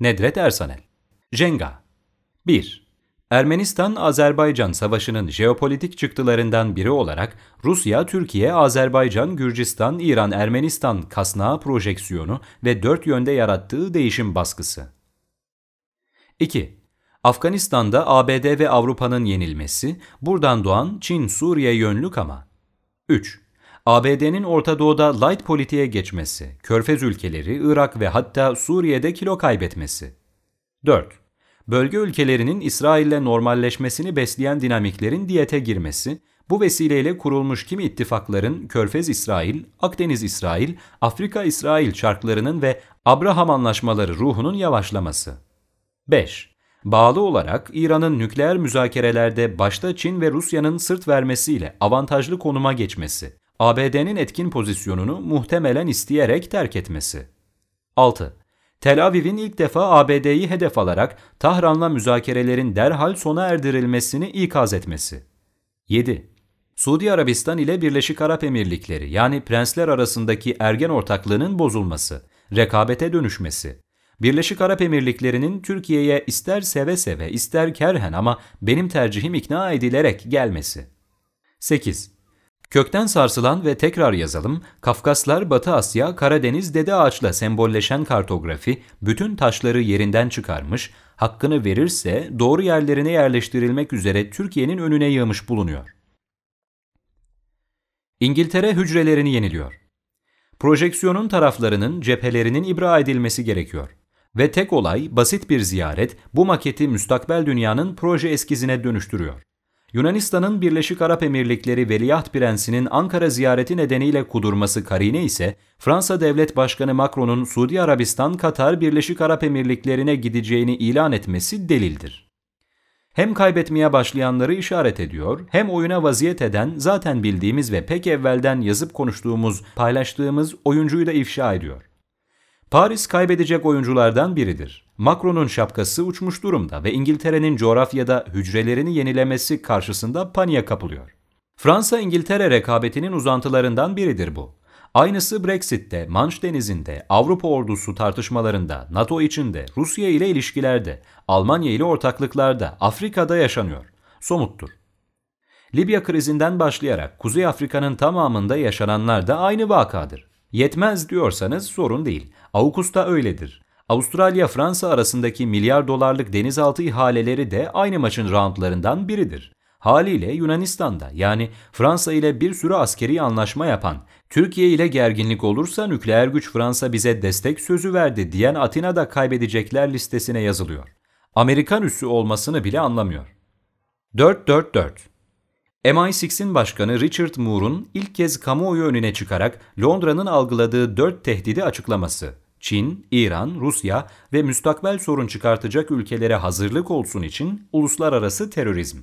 Nedret Ersanel Jenga 1. Ermenistan-Azerbaycan Savaşı'nın jeopolitik çıktılarından biri olarak Rusya, Türkiye, Azerbaycan, Gürcistan, İran, Ermenistan kasnağı projeksiyonu ve dört yönde yarattığı değişim baskısı. 2. Afganistan'da ABD ve Avrupa'nın yenilmesi, buradan doğan Çin-Suriye yönlük ama. 3. ABD'nin Orta Doğu'da light politiğe geçmesi, Körfez ülkeleri, Irak ve hatta Suriye'de kilo kaybetmesi. 4. Bölge ülkelerinin İsrail'le normalleşmesini besleyen dinamiklerin diyete girmesi, bu vesileyle kurulmuş kimi ittifakların Körfez İsrail, Akdeniz İsrail, Afrika İsrail çarklarının ve Abraham anlaşmaları ruhunun yavaşlaması. 5. Bağlı olarak İran'ın nükleer müzakerelerde başta Çin ve Rusya'nın sırt vermesiyle avantajlı konuma geçmesi. ABD'nin etkin pozisyonunu muhtemelen isteyerek terk etmesi. 6. Tel Aviv'in ilk defa ABD'yi hedef alarak Tahran'la müzakerelerin derhal sona erdirilmesini ikaz etmesi. 7. Suudi Arabistan ile Birleşik Arap Emirlikleri yani prensler arasındaki ergen ortaklığının bozulması, rekabete dönüşmesi, Birleşik Arap Emirlikleri'nin Türkiye'ye ister seve seve ister kerhen ama benim tercihim ikna edilerek gelmesi. 8. Kökten sarsılan ve tekrar yazalım, Kafkaslar, Batı Asya, Karadeniz, Dede Ağaç'la sembolleşen kartografi bütün taşları yerinden çıkarmış, hakkını verirse doğru yerlerine yerleştirilmek üzere Türkiye'nin önüne yığmış bulunuyor. İngiltere hücrelerini yeniliyor. Projeksiyonun taraflarının cephelerinin ibra edilmesi gerekiyor. Ve tek olay basit bir ziyaret bu maketi müstakbel dünyanın proje eskizine dönüştürüyor. Yunanistan'ın Birleşik Arap Emirlikleri Veliaht Prensi'nin Ankara ziyareti nedeniyle kudurması karine ise Fransa Devlet Başkanı Macron'un Suudi Arabistan, Katar, Birleşik Arap Emirlikleri'ne gideceğini ilan etmesi delildir. Hem kaybetmeye başlayanları işaret ediyor, hem oyuna vaziyet eden, zaten bildiğimiz ve pek evvelden yazıp konuştuğumuz, paylaştığımız oyuncuyu da ifşa ediyor. Paris kaybedecek oyunculardan biridir. Macron'un şapkası uçmuş durumda ve İngiltere'nin coğrafyada hücrelerini yenilemesi karşısında paniğe kapılıyor. Fransa-İngiltere rekabetinin uzantılarından biridir bu. Aynısı Brexit'te, Manş Denizi'nde, Avrupa ordusu tartışmalarında, NATO içinde, Rusya ile ilişkilerde, Almanya ile ortaklıklarda, Afrika'da yaşanıyor. Somuttur. Libya krizinden başlayarak Kuzey Afrika'nın tamamında yaşananlar da aynı vakadır. Yetmez diyorsanız sorun değil. Avukusta öyledir. Avustralya-Fransa arasındaki milyar dolarlık denizaltı ihaleleri de aynı maçın roundlarından biridir. Haliyle Yunanistan'da yani Fransa ile bir sürü askeri anlaşma yapan, Türkiye ile gerginlik olursa nükleer güç Fransa bize destek sözü verdi diyen Atina'da kaybedecekler listesine yazılıyor. Amerikan üssü olmasını bile anlamıyor. 4-4-4 MI6'in başkanı Richard Moore'un ilk kez kamuoyu önüne çıkarak Londra'nın algıladığı dört tehdidi açıklaması. Çin, İran, Rusya ve müstakbel sorun çıkartacak ülkelere hazırlık olsun için uluslararası terörizm.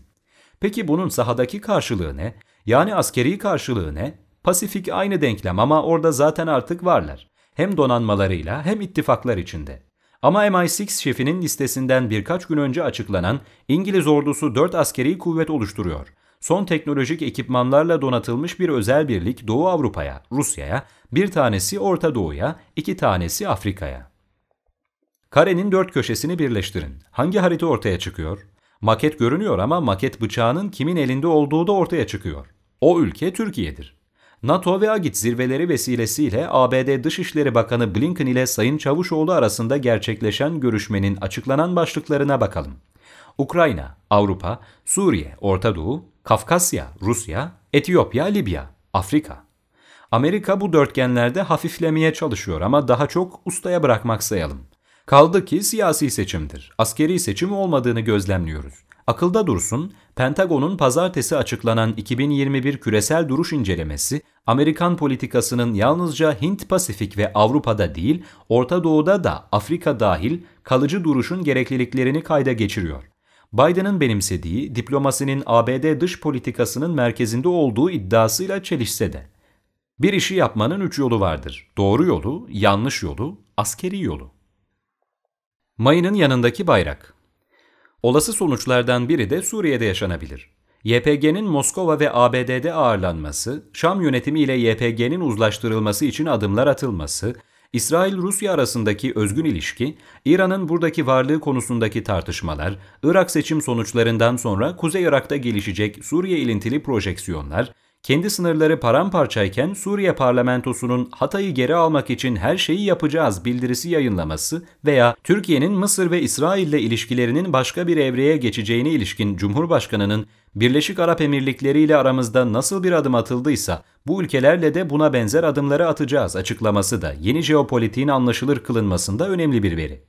Peki bunun sahadaki karşılığı ne? Yani askeri karşılığı ne? Pasifik aynı denklem ama orada zaten artık varlar. Hem donanmalarıyla hem ittifaklar içinde. Ama MI6 şefinin listesinden birkaç gün önce açıklanan İngiliz ordusu 4 askeri kuvvet oluşturuyor son teknolojik ekipmanlarla donatılmış bir özel birlik Doğu Avrupa'ya, Rusya'ya, bir tanesi Orta Doğu'ya, iki tanesi Afrika'ya. Karenin dört köşesini birleştirin. Hangi harita ortaya çıkıyor? Maket görünüyor ama maket bıçağının kimin elinde olduğu da ortaya çıkıyor. O ülke Türkiye'dir. NATO ve AGİT zirveleri vesilesiyle ABD Dışişleri Bakanı Blinken ile Sayın Çavuşoğlu arasında gerçekleşen görüşmenin açıklanan başlıklarına bakalım. Ukrayna, Avrupa, Suriye, Orta Doğu, Kafkasya, Rusya, Etiyopya, Libya, Afrika. Amerika bu dörtgenlerde hafiflemeye çalışıyor ama daha çok ustaya bırakmak sayalım. Kaldı ki siyasi seçimdir. Askeri seçim olmadığını gözlemliyoruz. Akılda dursun, Pentagon'un pazartesi açıklanan 2021 küresel duruş incelemesi, Amerikan politikasının yalnızca Hint Pasifik ve Avrupa'da değil, Orta Doğu'da da Afrika dahil kalıcı duruşun gerekliliklerini kayda geçiriyor. Biden'ın benimsediği diplomasinin ABD dış politikasının merkezinde olduğu iddiasıyla çelişse de. Bir işi yapmanın üç yolu vardır. Doğru yolu, yanlış yolu, askeri yolu. Mayının yanındaki bayrak. Olası sonuçlardan biri de Suriye'de yaşanabilir. YPG'nin Moskova ve ABD'de ağırlanması, Şam yönetimi ile YPG'nin uzlaştırılması için adımlar atılması, İsrail-Rusya arasındaki özgün ilişki, İran'ın buradaki varlığı konusundaki tartışmalar, Irak seçim sonuçlarından sonra Kuzey Irak'ta gelişecek Suriye ilintili projeksiyonlar, kendi sınırları paramparçayken Suriye parlamentosunun Hatay'ı geri almak için her şeyi yapacağız bildirisi yayınlaması veya Türkiye'nin Mısır ve İsrail ile ilişkilerinin başka bir evreye geçeceğine ilişkin Cumhurbaşkanı'nın Birleşik Arap Emirlikleri ile aramızda nasıl bir adım atıldıysa bu ülkelerle de buna benzer adımları atacağız açıklaması da yeni jeopolitiğin anlaşılır kılınmasında önemli bir veri.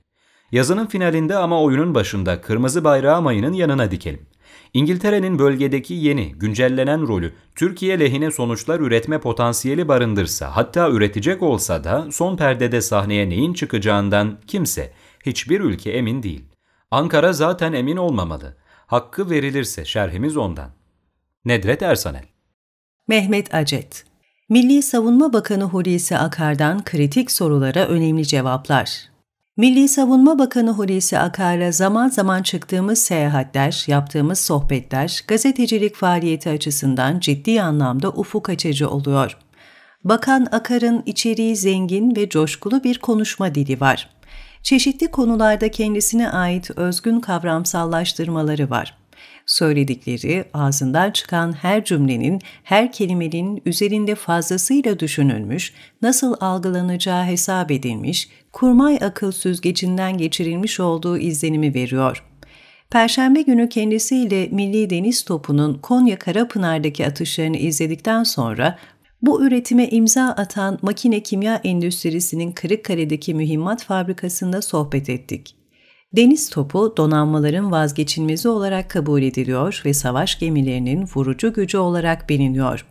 Yazının finalinde ama oyunun başında kırmızı bayrağı mayının yanına dikelim. İngiltere'nin bölgedeki yeni, güncellenen rolü Türkiye lehine sonuçlar üretme potansiyeli barındırsa, hatta üretecek olsa da son perdede sahneye neyin çıkacağından kimse, hiçbir ülke emin değil. Ankara zaten emin olmamalı. Hakkı verilirse şerhimiz ondan. Nedret Ersanel Mehmet Acet Milli Savunma Bakanı Hulusi Akar'dan kritik sorulara önemli cevaplar. Milli Savunma Bakanı Hulusi Akar'la zaman zaman çıktığımız seyahatler, yaptığımız sohbetler gazetecilik faaliyeti açısından ciddi anlamda ufuk açıcı oluyor. Bakan Akar'ın içeriği zengin ve coşkulu bir konuşma dili var çeşitli konularda kendisine ait özgün kavramsallaştırmaları var. Söyledikleri, ağzından çıkan her cümlenin, her kelimenin üzerinde fazlasıyla düşünülmüş, nasıl algılanacağı hesap edilmiş, kurmay akıl süzgecinden geçirilmiş olduğu izlenimi veriyor. Perşembe günü kendisiyle Milli Deniz Topu'nun Konya Karapınar'daki atışlarını izledikten sonra bu üretime imza atan makine kimya endüstrisinin Kırıkkale'deki mühimmat fabrikasında sohbet ettik. Deniz topu donanmaların vazgeçilmezi olarak kabul ediliyor ve savaş gemilerinin vurucu gücü olarak biliniyor.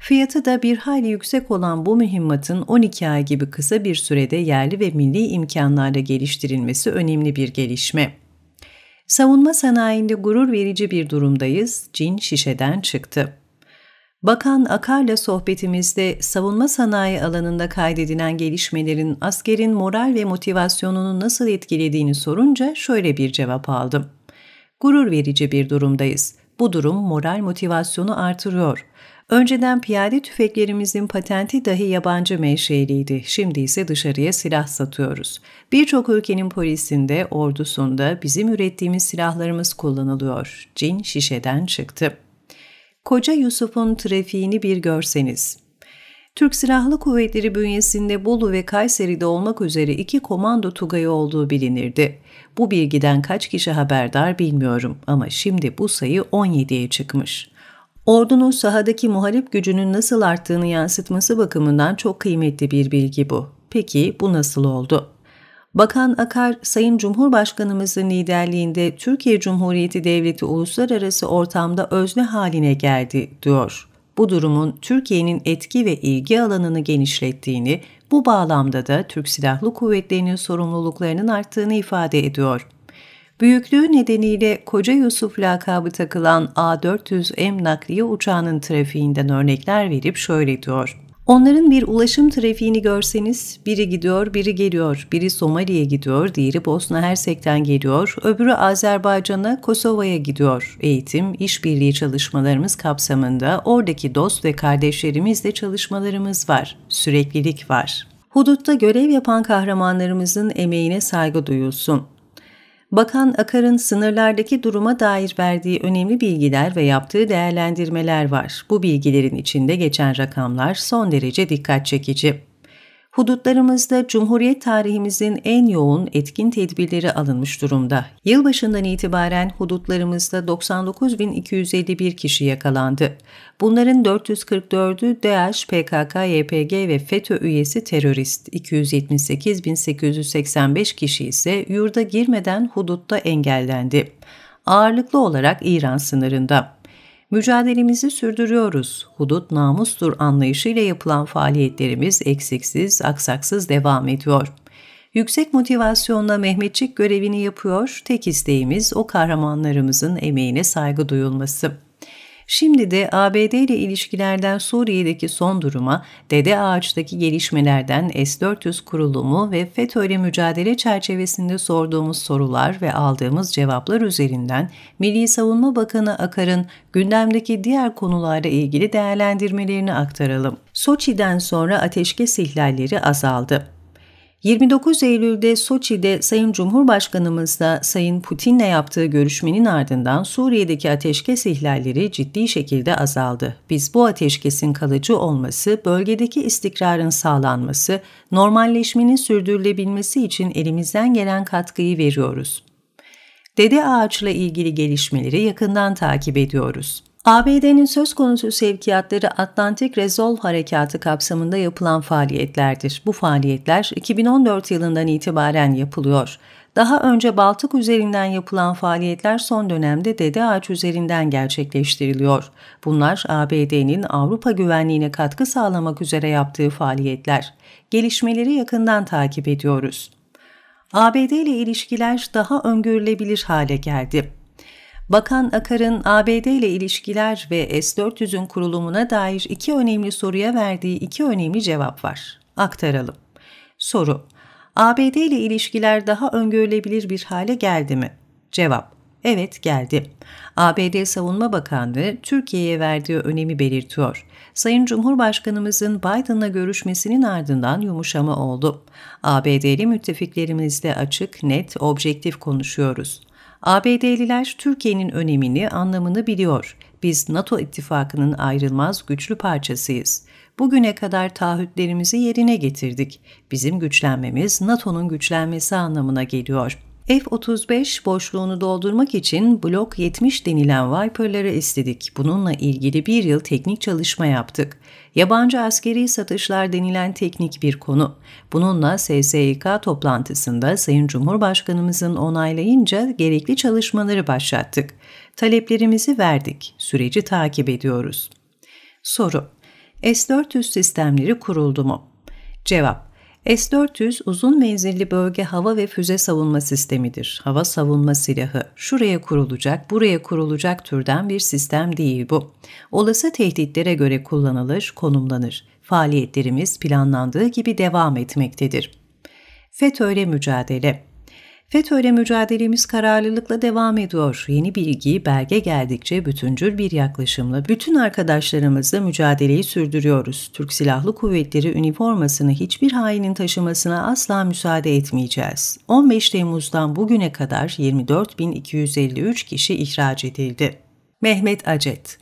Fiyatı da bir hayli yüksek olan bu mühimmatın 12 ay gibi kısa bir sürede yerli ve milli imkanlarla geliştirilmesi önemli bir gelişme. Savunma sanayinde gurur verici bir durumdayız, cin şişeden çıktı.'' Bakan Akar'la sohbetimizde savunma sanayi alanında kaydedilen gelişmelerin askerin moral ve motivasyonunu nasıl etkilediğini sorunca şöyle bir cevap aldım. Gurur verici bir durumdayız. Bu durum moral motivasyonu artırıyor. Önceden piyade tüfeklerimizin patenti dahi yabancı menşeliydi. Şimdi ise dışarıya silah satıyoruz. Birçok ülkenin polisinde, ordusunda bizim ürettiğimiz silahlarımız kullanılıyor. Cin şişeden çıktı.'' Koca Yusuf'un trafiğini bir görseniz. Türk Silahlı Kuvvetleri bünyesinde Bolu ve Kayseri'de olmak üzere iki komando tugayı olduğu bilinirdi. Bu bilgiden kaç kişi haberdar bilmiyorum ama şimdi bu sayı 17'ye çıkmış. Ordunun sahadaki muhalif gücünün nasıl arttığını yansıtması bakımından çok kıymetli bir bilgi bu. Peki bu nasıl oldu? Bakan Akar, Sayın Cumhurbaşkanımızın liderliğinde Türkiye Cumhuriyeti Devleti uluslararası ortamda özne haline geldi, diyor. Bu durumun Türkiye'nin etki ve ilgi alanını genişlettiğini, bu bağlamda da Türk Silahlı Kuvvetleri'nin sorumluluklarının arttığını ifade ediyor. Büyüklüğü nedeniyle Koca Yusuf lakabı takılan A400M nakliye uçağının trafiğinden örnekler verip şöyle diyor. Onların bir ulaşım trafiğini görseniz biri gidiyor, biri geliyor, biri Somali'ye gidiyor, diğeri Bosna Hersek'ten geliyor, öbürü Azerbaycan'a, Kosova'ya gidiyor. Eğitim, işbirliği çalışmalarımız kapsamında oradaki dost ve kardeşlerimizle çalışmalarımız var. Süreklilik var. Hudutta görev yapan kahramanlarımızın emeğine saygı duyulsun. Bakan Akar'ın sınırlardaki duruma dair verdiği önemli bilgiler ve yaptığı değerlendirmeler var. Bu bilgilerin içinde geçen rakamlar son derece dikkat çekici hudutlarımızda Cumhuriyet tarihimizin en yoğun etkin tedbirleri alınmış durumda. Yılbaşından itibaren hudutlarımızda 99.251 kişi yakalandı. Bunların 444'ü DAEŞ, PKK, YPG ve FETÖ üyesi terörist, 278.885 kişi ise yurda girmeden hudutta engellendi. Ağırlıklı olarak İran sınırında. Mücadelemizi sürdürüyoruz. Hudut namustur anlayışıyla yapılan faaliyetlerimiz eksiksiz, aksaksız devam ediyor. Yüksek motivasyonla Mehmetçik görevini yapıyor, tek isteğimiz o kahramanlarımızın emeğine saygı duyulması.'' Şimdi de ABD ile ilişkilerden Suriye'deki son duruma, Dede Ağaç'taki gelişmelerden S-400 kurulumu ve FETÖ ile mücadele çerçevesinde sorduğumuz sorular ve aldığımız cevaplar üzerinden Milli Savunma Bakanı Akar'ın gündemdeki diğer konularla ilgili değerlendirmelerini aktaralım. Soçi'den sonra ateşkes ihlalleri azaldı. 29 Eylül'de Soçi'de Sayın Cumhurbaşkanımızla Sayın Putin'le yaptığı görüşmenin ardından Suriye'deki ateşkes ihlalleri ciddi şekilde azaldı. Biz bu ateşkesin kalıcı olması, bölgedeki istikrarın sağlanması, normalleşmenin sürdürülebilmesi için elimizden gelen katkıyı veriyoruz. Dede ağaçla ilgili gelişmeleri yakından takip ediyoruz. ABD'nin söz konusu sevkiyatları Atlantik Resolve Harekatı kapsamında yapılan faaliyetlerdir. Bu faaliyetler 2014 yılından itibaren yapılıyor. Daha önce Baltık üzerinden yapılan faaliyetler son dönemde Dede Ağaç üzerinden gerçekleştiriliyor. Bunlar ABD'nin Avrupa güvenliğine katkı sağlamak üzere yaptığı faaliyetler. Gelişmeleri yakından takip ediyoruz. ABD ile ilişkiler daha öngörülebilir hale geldi. Bakan Akar'ın ABD ile ilişkiler ve S-400'ün kurulumuna dair iki önemli soruya verdiği iki önemli cevap var. Aktaralım. Soru. ABD ile ilişkiler daha öngörülebilir bir hale geldi mi? Cevap. Evet geldi. ABD Savunma Bakanlığı Türkiye'ye verdiği önemi belirtiyor. Sayın Cumhurbaşkanımızın Biden'la görüşmesinin ardından yumuşama oldu. ABD'li müttefiklerimizle açık, net, objektif konuşuyoruz. ABD'liler Türkiye'nin önemini, anlamını biliyor. Biz NATO ittifakının ayrılmaz güçlü parçasıyız. Bugüne kadar taahhütlerimizi yerine getirdik. Bizim güçlenmemiz NATO'nun güçlenmesi anlamına geliyor.'' F-35 boşluğunu doldurmak için Blok 70 denilen Viper'ları istedik. Bununla ilgili bir yıl teknik çalışma yaptık. Yabancı askeri satışlar denilen teknik bir konu. Bununla SSİK toplantısında Sayın Cumhurbaşkanımızın onaylayınca gerekli çalışmaları başlattık. Taleplerimizi verdik. Süreci takip ediyoruz. Soru S-400 sistemleri kuruldu mu? Cevap S-400 uzun menzilli bölge hava ve füze savunma sistemidir. Hava savunma silahı. Şuraya kurulacak, buraya kurulacak türden bir sistem değil bu. Olası tehditlere göre kullanılır, konumlanır. Faaliyetlerimiz planlandığı gibi devam etmektedir. FETÖ'yle mücadele FETÖ'yle mücadelemiz kararlılıkla devam ediyor. Yeni bilgi, belge geldikçe bütüncül bir yaklaşımla bütün arkadaşlarımızla mücadeleyi sürdürüyoruz. Türk Silahlı Kuvvetleri üniformasını hiçbir hainin taşımasına asla müsaade etmeyeceğiz. 15 Temmuz'dan bugüne kadar 24.253 kişi ihraç edildi. Mehmet Acet